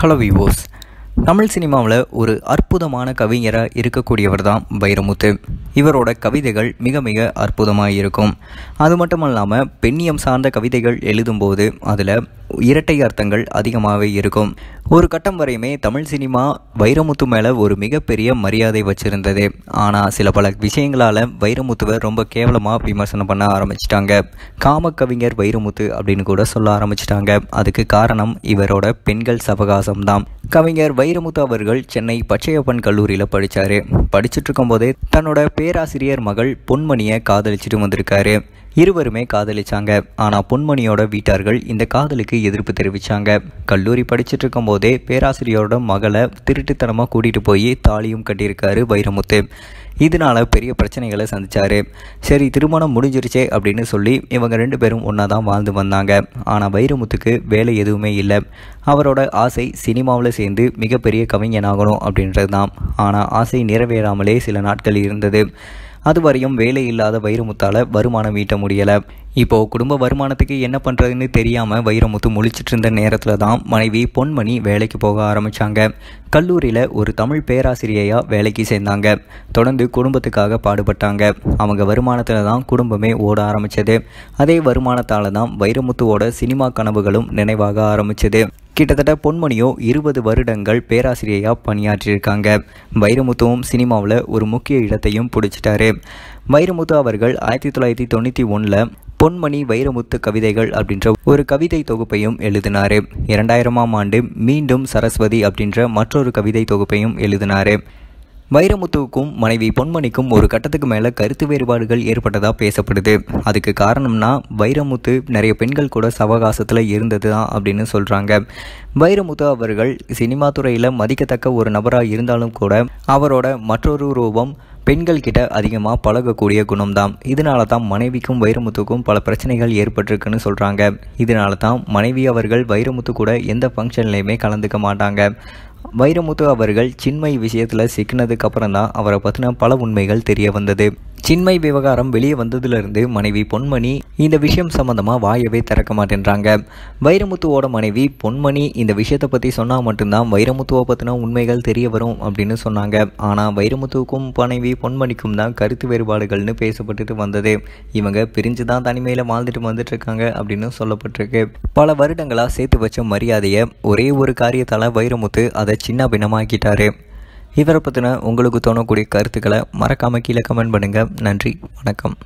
hello விவோஸ் Tamil சினிமாவில் ஒரு அற்புதமான கவிஞராக இருக்கக்கூடியவர் தான் வைரமுத்து இவரோட கவிதைகள் மிக மிக அற்புதமாக இருக்கும் அது மட்டும் இல்லாமல் பெண்ணியம் சார்ந்த கவிதைகள் எழுதும்போது அதில் இரட்டை அர்த்தங்கள் அதிகமாகவே இருக்கும் ஒரு கட்டம் வரையுமே தமிழ் சினிமா வைரமுத்து மேலே ஒரு மிகப்பெரிய மரியாதை வச்சுருந்தது ஆனால் சில பல விஷயங்களால் வைரமுத்துவை ரொம்ப கேவலமாக விமர்சனம் பண்ண ஆரம்பிச்சிட்டாங்க காம கவிஞர் வைரமுத்து அப்படின்னு கூட சொல்ல ஆரம்பிச்சிட்டாங்க அதுக்கு காரணம் இவரோட பெண்கள் சவகாசம் தான் கவிஞர் வைரமுத்து அவர்கள் சென்னை பச்சையப்பன் கல்லூரியில் படித்தார் படிச்சுட்டு இருக்கும்போதே தன்னோட பேராசிரியர் மகள் பொன்மணியை காதலிச்சுட்டு வந்திருக்காரு இருவருமே காதலிச்சாங்க ஆனால் பொன்மணியோட வீட்டார்கள் இந்த காதலுக்கு இதுக்கு எதிர்ப்பு தெரிவித்தாங்க கல்லூரி படிச்சுட்டு இருக்கும் போதே பேராசிரியரோட மகளை திருட்டுத்தனமாக கூட்டிகிட்டு போய் தாலியும் கட்டியிருக்காரு வைரமுத்து இதனால் பெரிய பிரச்சனைகளை சந்திச்சாரு சரி திருமணம் முடிஞ்சிருச்சே அப்படின்னு சொல்லி இவங்க ரெண்டு பேரும் ஒன்றா தான் வாழ்ந்து வந்தாங்க ஆனால் வைரமுத்துக்கு வேலை எதுவுமே இல்லை அவரோட ஆசை சினிமாவில் சேர்ந்து மிகப்பெரிய கவிஞனாகணும் அப்படின்றது தான் ஆனால் ஆசை நிறைவேறாமலே சில நாட்கள் இருந்தது அதுவரையும் வேலை இல்லாத வைரமுத்தால் வருமானம் ஈட்ட முடியலை இப்போது குடும்ப வருமானத்துக்கு என்ன பண்ணுறதுன்னு தெரியாமல் வைரமுத்து முழிச்சிட்டு இருந்த நேரத்தில் தான் மனைவி பொன்மணி வேலைக்கு போக ஆரம்பித்தாங்க கல்லூரியில் ஒரு தமிழ் பேராசிரியையாக வேலைக்கு சேர்ந்தாங்க தொடர்ந்து குடும்பத்துக்காக பாடுபட்டாங்க அவங்க வருமானத்தில் தான் குடும்பமே ஓட ஆரம்பித்தது அதே வருமானத்தால் தான் வைரமுத்துவோட சினிமா கனவுகளும் நினைவாக ஆரம்பித்தது கிட்டத்தட்ட பொன்மணியோ இருபது வருடங்கள் பேராசிரியையாக பணியாற்றியிருக்காங்க வைரமுத்துவும் சினிமாவில் ஒரு முக்கிய இடத்தையும் பிடிச்சிட்டாரு வைரமுத்து அவர்கள் ஆயிரத்தி தொள்ளாயிரத்தி தொண்ணூற்றி ஒன்றில் பொன்மணி வைரமுத்து கவிதைகள் அப்படின்ற ஒரு கவிதை தொகுப்பையும் எழுதினார் இரண்டாயிரமாம் ஆண்டு மீண்டும் சரஸ்வதி அப்படின்ற மற்றொரு கவிதை தொகுப்பையும் எழுதினார் வைரமுத்துவுக்கும் மனைவி பொன்மணிக்கும் ஒரு கட்டத்துக்கு மேலே கருத்து வேறுபாடுகள் ஏற்பட்டதாக பேசப்படுது அதுக்கு காரணம்னா வைரமுத்து நிறைய பெண்கள் கூட சவகாசத்தில் இருந்தது தான் அப்படின்னு சொல்கிறாங்க வைரமுத்து அவர்கள் சினிமா துறையில் மதிக்கத்தக்க ஒரு நபராக இருந்தாலும் கூட அவரோட மற்றொரு ரூபம் பெண்கள் கிட்ட அதிகமாக பழகக்கூடிய குணம்தான் இதனால தான் மனைவிக்கும் வைரமுத்துக்கும் பல பிரச்சனைகள் ஏற்பட்டிருக்குன்னு சொல்கிறாங்க இதனால தான் மனைவி அவர்கள் வைரமுத்து கூட எந்த ஃபங்க்ஷன்லேயுமே கலந்துக்க மாட்டாங்க வைரமுத்து அவர்கள் சின்மை விஷயத்தில் சிக்கினதுக்கப்புறம் தான் அவரை பற்றின பல உண்மைகள் தெரிய வந்தது சின்மை விவகாரம் வெளியே வந்ததிலிருந்து மனைவி பொன்மணி இந்த விஷயம் சம்மந்தமாக வாயவே திறக்க மாட்டேன்றாங்க வைரமுத்துவோட மனைவி பொன்மணி இந்த விஷயத்தை பற்றி சொன்னால் மட்டும்தான் வைரமுத்துவை பற்றின உண்மைகள் தெரிய வரும் அப்படின்னு சொன்னாங்க ஆனால் வைரமுத்துவுக்கும் மனைவி பொன்மணிக்கும் தான் கருத்து வேறுபாடுகள்னு பேசப்பட்டுட்டு வந்தது இவங்க பிரிஞ்சு தான் தனிமையில் வாழ்ந்துட்டு வந்துட்டுருக்காங்க அப்படின்னு சொல்லப்பட்டிருக்கு பல வருடங்களாக சேர்த்து வச்ச மரியாதையை ஒரே ஒரு காரியத்தால் வைரமுத்து அதை சின்ன பின்னமாக்கிட்டாரு இவரை பற்றின உங்களுக்கு தோணக்கூடிய கருத்துக்களை மறக்காமல் கீழே கமெண்ட் பண்ணுங்கள் நன்றி வணக்கம்